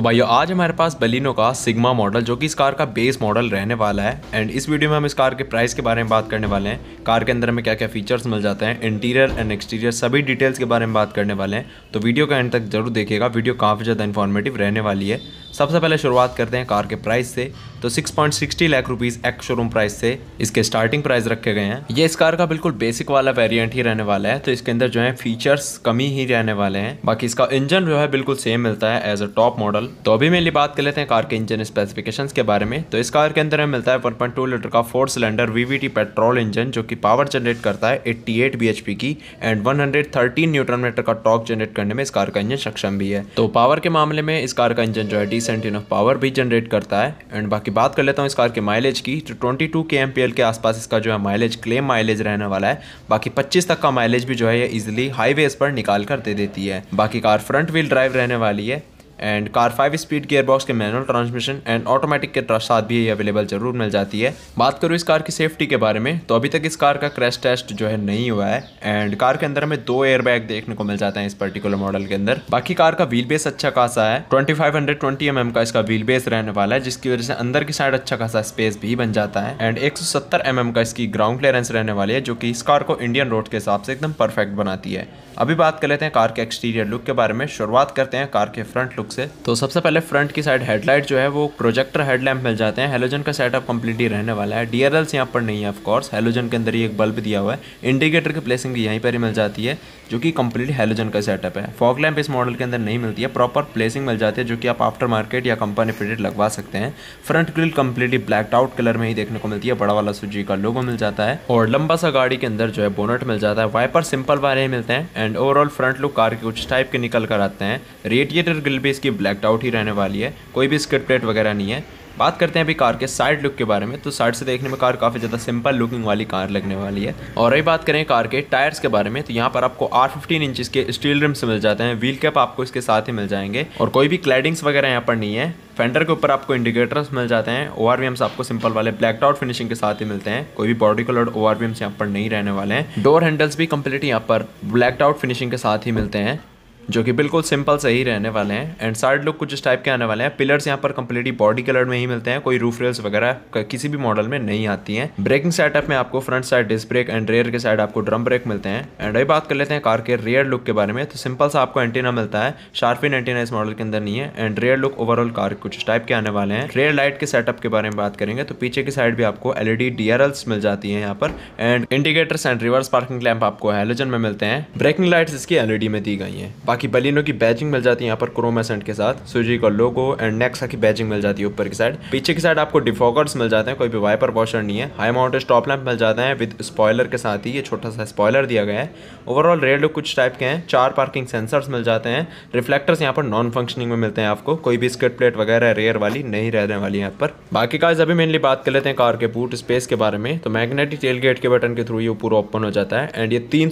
तो भाइयों आज हमारे पास बलिनो का सिग्मा मॉडल जो कि इस कार का बेस मॉडल रहने वाला है एंड इस वीडियो में हम इस कार के प्राइस के बारे में बात करने वाले हैं कार के अंदर हमें क्या क्या फीचर्स मिल जाते हैं इंटीरियर एंड एक्सटीरियर सभी डिटेल्स के बारे में बात करने वाले हैं तो वीडियो का एंड तक जरूर देखिएगा वीडियो काफ़ी ज़्यादा इन्फॉर्मेटिव रहने वाली है सबसे पहले शुरुआत करते हैं कार के प्राइस से तो 6.60 lakh rupees ex showroom price से इसके स्टार्टिंग प्राइस रखे गए हैं ये इस कार का बिल्कुल बेसिक वाला वेरिएंट ही रहने वाला है तो इसके अंदर जो है फीचर्स कमी ही रहने वाले हैं बाकी इसका इंजन जो है बिल्कुल सेम मिलता है एज अ टॉप मॉडल तो अभी मेरी बात कर लेते हैं कार के इंजन स्पेसिफिकेशन के बारे में तो इस कार के अंदर मिलता है वन लीटर का four cylinder VVT petrol engine जो की पावर जनरेट करता है एट्टी एट की एंड वन न्यूटन मीटर का टॉक जनरेट करने में इस कार का इंजन सक्षम भी है तो पावर के मामले में इस कार का इंजन जो है डिसेंट इनफ पावर भी जनरेट करता है एंड बाकी बात कर लेता हूँ इस कार के माइलेज की तो 22 टू के एम के आसपास इसका जो है माइलेज क्लेम माइलेज रहने वाला है बाकी 25 तक का माइलेज भी जो है ये इजिली हाईवेज पर निकाल कर दे देती है बाकी कार फ्रंट व्हील ड्राइव रहने वाली है and car five speed gear box के मैनुअल ट्रांसमिशन एंड ऑटोमेटिक के साथ भी ये अवेलेबल जरूर मिल जाती है बात करूँ इस कार की सेफ्टी के बारे में तो अभी तक इस कार का क्रैश टेस्ट जो है नहीं हुआ है एंड कार के अंदर हमें दो एयरबैग देखने को मिल जाते हैं इस पर्टिकुलर मॉडल के अंदर बाकी कार का व्हील बेस अच्छा खासा है twenty five hundred twenty M M का इसका व्हील बेस रहने वाला है जिसकी वजह से अंदर की साइड अच्छा खासा स्पेस भी बन जाता है एंड एक सौ सत्तर एम एम का इसकी ग्राउंड क्लियरेंस रहने वाली है जो की इस कार को इंडियन रोड के हिसाब से एकदम परफेक्ट बनाती है अभी बात कर लेते हैं कार के एक्सटीरियर लुक के बारे में शुरुआत करते हैं कार के फ्रंट लुक लुक से तो सबसे पहले फ्रंट की साइड हेडलाइट जो है वो प्रोजेक्टर हेडलैम्प मिल जाते हैं हेलोजन का सेटअप कंप्लीटली रहने वाला है डी आर एल्स यहाँ पर नहीं है ऑफकोर्स हेलोजन के अंदर ही एक बल्ब दिया हुआ है इंडिकेटर की प्लेसिंग भी यहीं पर ही मिल जाती है जो कि कंप्लीट हेलोजन का सेटअप है फॉग लैम्प इस मॉडल के अंदर नहीं मिलती है प्रॉपर प्लेसिंग मिल जाती है जो कि आप आफ्टर मार्केट या कंपनी फिटेड लगवा सकते हैं front grill completely black out colour में ही देखने को मिलती है बड़ा वाला सूजी का लोगो मिल जाता है और लंबा सा गाड़ी के अंदर जो है बोनट मिल जाता है वाइपर सिंपल वाले ही मिलते हैं and overall front look car के कुछ टाइप के निकल कर आते हैं रेडिएटर ग्रिल भी इसकी ब्लैकड आउट ही रहने वाली है कोई भी स्किट प्लेट वगैरह नहीं है बात करते हैं अभी कार के साइड लुक के बारे में तो साइड से देखने में कार काफ़ी ज़्यादा सिंपल लुकिंग वाली कार लगने वाली है और रही बात करें कार के टायर्स के बारे में तो यहाँ पर आपको आर फिफ्टीन इंचज के स्टील रिम्स मिल जाते हैं व्हील कैप आपको इसके साथ ही मिल जाएंगे और कोई भी क्लैडिंग्स वगैरह यहाँ पर नहीं है फेंडर के ऊपर आपको इंडिकेटर्स मिल जाते हैं ओ आपको सिंपल वाले ब्लैक आउट फिनिशिंग के साथ ही मिलते हैं कोई भी बॉडी कलर ओ आर यहाँ पर नहीं रहने वाले हैं डोर हैंडल्स भी कंप्लीट यहाँ पर ब्लैक आउट फिनिशिंग के साथ ही मिलते हैं जो कि बिल्कुल सिंपल से ही रहने वाले हैं एंड साइड लुक कुछ इस टाइप के आने वाले हैं पिलर्स यहाँ पर कम्पलीटली बॉडी कलर में ही मिलते हैं कोई रूफ रेल्स वगैरह किसी भी मॉडल में नहीं आती हैं ब्रेकिंग सेटअप में आपको front side disc brake and rear के साइड आपको ड्रम ब्रेक मिलते हैं एंड अभी बात कर लेते हैं कार के रेयर लुक के बारे में तो सिंपल सा आपको एंटीना मिलता है शार्पिन एंटीना इस मॉडल के अंदर नहीं है and rear look overall car कुछ टाइप के आने वाले हैं रेयर लाइट के सेटअप के बारे में बात करेंगे तो पीछे की साइड भी आपको एलईडी डीआरएल्स मिल जाती है यहाँ पर and indicators and reverse parking lamp आपको हेलोजन में मिलते हैं ब्रेकिंग लाइट्स इसकी एलईडी में दी गई है बाकी बाकी बलिनो की बैजिंग मिल जाती है यहाँ पर क्रोम एसेंट के साथ सुजी का लोगो एंड नेक्सा की बैजिंग मिल जाती है ऊपर की साइड पीछे की साइड आपको डिफॉकर्स मिल जाते हैं कोई भी वाइपर वॉशर नहीं है हाई माउंटेज टॉप लैम्प मिल जाते हैं विद स्पॉयलर के साथ ही ये छोटा सा स्पॉयलर दिया गया है ओवरऑल रेड लुक कुछ टाइप के हैं चार पार्किंग सेंसर्स मिल जाते हैं रिफ्लेक्टर्स यहाँ पर नॉन फंक्शनिंग में मिलते हैं आपको कोई भी स्कर्ट प्लेट वगैरह रेयर वाली नहीं रहने वाली यहाँ पर बाकी का अभी मेनली बात कर लेते हैं कार के बूट स्पेस के बारे में तो मैग्नेटिक टेल गेट के बटन के थ्रू ये पूरा ओपन हो जाता है एंड ये तीन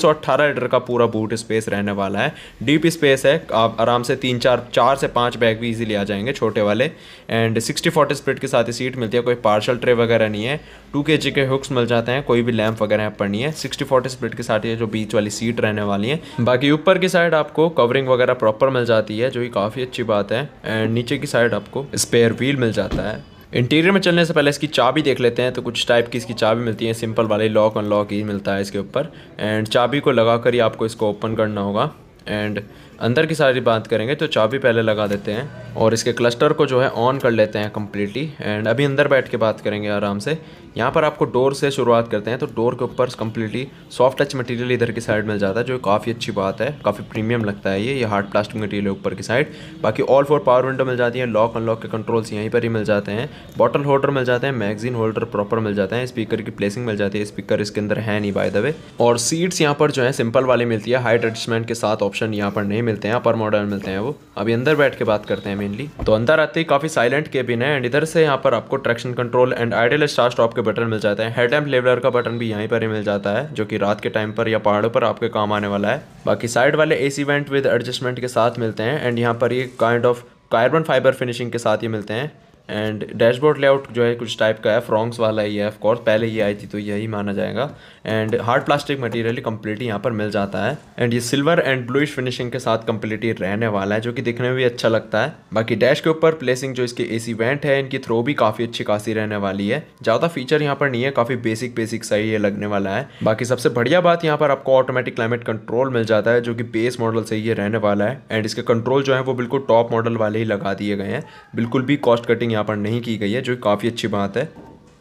लीटर का पूरा बूट स्पेस रहने वाला है डीप स्पेस है आप आराम से तीन चार चार से पाँच बैग भी इजीली आ जाएंगे छोटे वाले एंड सिक्सटी फोर्टी स्प्रिट के साथ ही सीट मिलती है कोई पार्शल ट्रे वगैरह नहीं है टू के जी के हुक्स मिल जाते हैं कोई भी लैम्प वगैरह यहाँ पर नहीं है सिक्सटी फोर्टी स्प्रिट के साथ ये जो बीच वाली सीट रहने वाली है बाकी ऊपर की साइड आपको कवरिंग वगैरह प्रॉपर मिल जाती है जो कि काफ़ी अच्छी बात है एंड नीचे की साइड आपको स्पेयर व्हील मिल जाता है इंटीरियर में चलने से पहले इसकी चाबी देख लेते हैं तो कुछ टाइप की इसकी चाबी मिलती है सिंपल वाली लॉक अनलॉक ही मिलता है इसके ऊपर एंड चाबी को लगा कर ही आपको इसको ओपन करना होगा एंड अंदर की सारी बात करेंगे तो चाबी पहले लगा देते हैं और इसके क्लस्टर को जो है ऑन कर लेते हैं कम्प्लीटली एंड अभी अंदर बैठ के बात करेंगे आराम से यहाँ पर आपको डोर से शुरुआत करते हैं तो डोर के ऊपर कम्प्लीटली सॉफ्ट टच मटेरियल इधर की साइड मिल जाता है जो काफ़ी अच्छी बात है काफ़ी प्रीमियम लगता है ये ये हार्ड प्लास्टिक मटेरियल है ऊपर की साइड बाकी ऑल फोर पावर विंडो मिल जाती है लॉक अनलॉक के कंट्रोल्स यहीं पर ही मिल जाते हैं बॉटल होल्डर मिल जाते हैं मैगजीन होल्डर प्रॉपर मिल जाते हैं स्पीकर की प्लेसिंग मिल जाती है स्पीकर इसके अंदर है नहीं बाय द वे और सीट्स यहाँ पर जो है सिंपल वाली मिलती है हाइट एडजस्टमेंट के साथ ऑप्शन यहाँ पर नहीं मिलते हैं अपर मॉडल में मिलते हैं वो अभी अंदर बैठ के बात करते हैं मेनली तो अंदर आते ही काफ़ी साइलेंट केबिन है एंड इधर से यहाँ पर आपको traction control and idle start stop के बटन मिल जाते हैं हेड एम्प लेवलर का बटन भी यहीं पर ही मिल जाता है जो कि रात के टाइम पर या पहाड़ों पर आपके काम आने वाला है बाकी साइड वाले A C vent with adjustment के साथ मिलते हैं एंड यहाँ पर ये kind of carbon fibre finishing के साथ ही मिलते हैं एंड डैशबोर्ड लेआउट जो है कुछ टाइप का है फ्रॉन्ग्स वाला ही है ऑफकोर्स पहले ये आई थी तो यही माना जाएगा and hard plastic material completely यहाँ पर मिल जाता है एंड ये सिल्वर एंड ब्लूइश फिनिशिंग के साथ कम्प्लीटली रहने वाला है जो कि दिखने में भी अच्छा लगता है बाकी डैश के ऊपर प्लेसिंग जो इसके एसी वेंट है इनकी थ्रो भी काफ़ी अच्छी खासी रहने वाली है ज़्यादा फीचर यहाँ पर नहीं है काफ़ी बेसिक बेसिक सही ये लगने वाला है बाकी सबसे बढ़िया बात यहाँ पर आपको ऑटोमेटिक क्लाइमेट कंट्रोल मिल जाता है जो कि बेस मॉडल से ये रहने वाला है एंड इसके कंट्रोल जो है वो बिल्कुल टॉप मॉडल वाले ही लगा दिए गए हैं बिल्कुल भी कॉस्ट कटिंग यहाँ पर नहीं की गई है जो काफ़ी अच्छी बात है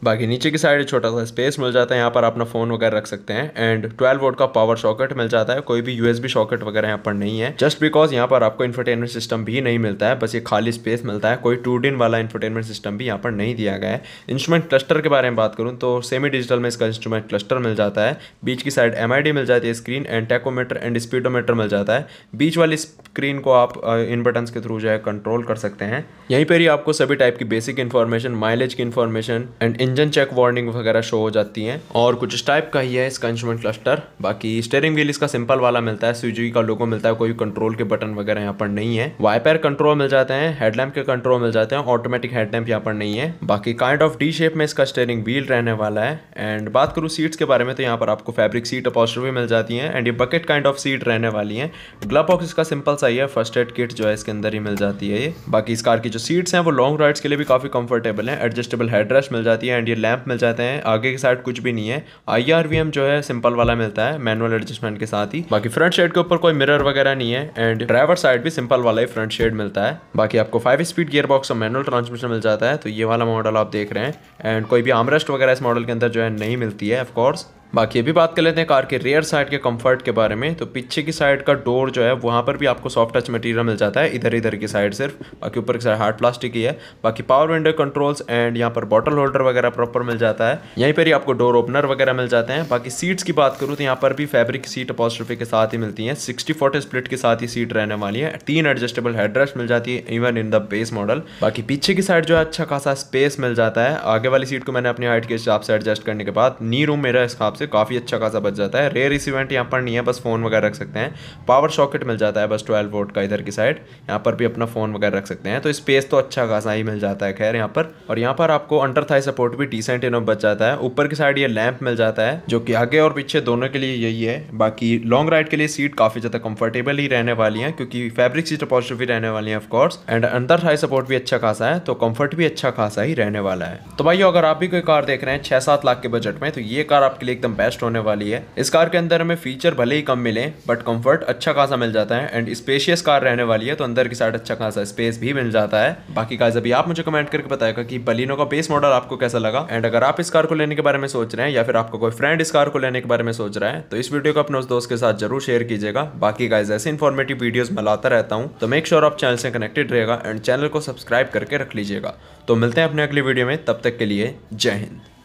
बाकी नीचे की साइड छोटा सा स्पेस मिल जाता है यहाँ पर अपना फ़ोन वगैरह रख सकते हैं एंड 12 वोट का पावर सॉकेट मिल जाता है कोई भी यूएसबी सॉकेट वगैरह यहाँ पर नहीं है जस्ट बिकॉज यहाँ पर आपको इन्फरटेनमेंट सिस्टम भी नहीं मिलता है बस ये खाली स्पेस मिलता है कोई टू डिन वाला इन्फरटेनमेंट सिस्टम भी यहाँ पर नहीं दिया गया है इंस्ट्रूमेंट क्लस्टर के बारे में बात करूँ तो सेमी डिजिटल में इसका इंस्ट्रूमेंट क्लस्टर मिल जाता है बीच की साइड एम मिल जाती है screen and tachometer and speedometer मिल जाता है बीच वाली स्क्रीन को आप इन बटन के थ्रू जो है कंट्रोल कर सकते हैं यहीं पर ही आपको सभी टाइप की बेसिक इन्फॉर्मेशन माइलेज की information and engine check warning वगैरह शो हो जाती हैं और कुछ इस टाइप का ही है इसका इंस्ट्रूमेंट क्लस्टर बाकी स्टेयरिंग व्हील इसका सिंपल वाला मिलता है स्विजी का लोगो मिलता है कोई कंट्रोल के बटन वगैरह यहाँ पर नहीं है वाइपर कंट्रोल मिल जाते हैं हेडलैम्प के कंट्रोल मिल जाते हैं ऑटोमेटिक हेडलैम्प यहाँ पर नहीं है बाकी काइंड ऑफ डी शेप में इसका स्टेयरिंग व्हील रहने वाला है एंड बात करूँ सीट्स के बारे में तो यहाँ पर आपको फैब्रिक सीट अपॉस्टर भी मिल जाती है एंड ये बकेट काइंड ऑफ सीट रहने वाली है ग्लब बॉक्स इसका सिंपल सा ही है फर्स्ट एड किट जो है इसके अंदर ही मिल जाती है ये बाकी इस कार की जो सीट्स हैं वो लॉन्ग राइड्स के लिए भी काफ़ी कंफर्टेबल है एडजस्टेबल हेडरेस्ट मिल जाती है एंड ये लैंप मिल जाते हैं आगे के साइड कुछ भी नहीं है आई जो है सिंपल वाला मिलता है मैनुअल एडजस्टमेंट के साथ ही बाकी फ्रंट शेड के ऊपर कोई मिरर वगैरह नहीं है एंड ड्राइवर साइड भी सिंपल वाला ही फ्रंट शेड मिलता है बाकी आपको फाइव स्पीड गियर बॉक्स और मैनुअल ट्रांसमिशन मिल जाता है तो ये वाला मॉडल आप देख रहे हैं एंड कोई भी आमरेस्ट वगैरह इस मॉडल के अंदर जो है नहीं मिलती है ऑफकोर्स बाकी अभी बात कर लेते हैं कार के रेयर साइड के कंफर्ट के बारे में तो पीछे की साइड का डोर जो है वहाँ पर भी आपको सॉफ्ट टच मटेरियल मिल जाता है इधर इधर की साइड सिर्फ बाकी ऊपर की साइड हार्ड प्लास्टिक ही है बाकी पावर विंडो कंट्रोल्स एंड यहाँ पर बॉटल होल्डर वगैरह प्रॉपर मिल जाता है यहीं पर ही आपको डोर ओपनर वगैरह मिल जाते हैं बाकी सीट्स की बात करूँ तो यहाँ पर भी फैब्रिक सीट अपॉस्ट्रफी के साथ ही मिलती है सिक्सटी फोर्टी स्प्लिट के साथ ही सीट रहने वाली है तीन एडजस्टेबल हेडरेस्ट मिल जाती है even in the base model बाकी पीछे की साइड जो है अच्छा खासा स्पेस मिल जाता है आगे वाली सीट को मैंने अपनी हाइट के हिसाब से एडजस्ट करने के बाद नी रूम मेरा इस हिसाब से काफ़ी अच्छा खासा बच जाता है रेयर इस इवेंट यहाँ पर नहीं है बस फ़ोन वगैरह रख सकते हैं पावर सॉकेट मिल जाता है बस ट्वेल्व वोट का इधर की साइड यहाँ पर भी अपना फ़ोन वगैरह रख सकते हैं तो स्पेस तो अच्छा खासा ही मिल जाता है खैर यहाँ पर और यहाँ पर आपको अंडर थाई सपोर्ट भी डिसेंट इनो बच जाता है ऊपर की साइड ये लैंप मिल जाता है जो कि आगे और पीछे दोनों के लिए यही है बाकी लॉन्ग राइड के लिए सीट काफ़ी ज़्यादा कंफर्टेबल ही रहने वाली है क्योंकि फैब्रिक सीट अपॉजिटिव भी रहने वाली है ऑफकोर्स एंड अंदर थाई सपोर्ट भी अच्छा खासा है तो कंफर्ट भी अच्छा खासा ही रहने वाला है तो भाई अगर आप भी कोई कार देख रहे हैं छः सात लाख के बजट में तो ये कार आपके लिए एकदम एकदम बेस्ट होने वाली है इस कार के अंदर हमें फीचर भले ही कम मिले बट कंफर्ट अच्छा खासा मिल जाता है एंड स्पेशियस कार रहने वाली है तो अंदर की साइड अच्छा खासा स्पेस भी मिल जाता है बाकी गाइस अभी आप मुझे कमेंट करके बताएगा कि बलिनो का बेस मॉडल आपको कैसा लगा एंड अगर आप इस कार को लेने के बारे में सोच रहे हैं या फिर आपका कोई फ्रेंड इस कार को लेने के बारे में सोच रहा है तो इस वीडियो को अपने दोस्त के साथ जरूर शेयर कीजिएगा बाकी गाइज ऐसे इन्फॉर्मेटिव वीडियोस मैं लाता रहता हूँ तो मेक श्योर आप चैनल से कनेक्टेड रहेगा एंड चैनल को सब्सक्राइब करके रख लीजिएगा तो मिलते हैं अपने अगली वीडियो में तब तक के लिए जय हिंद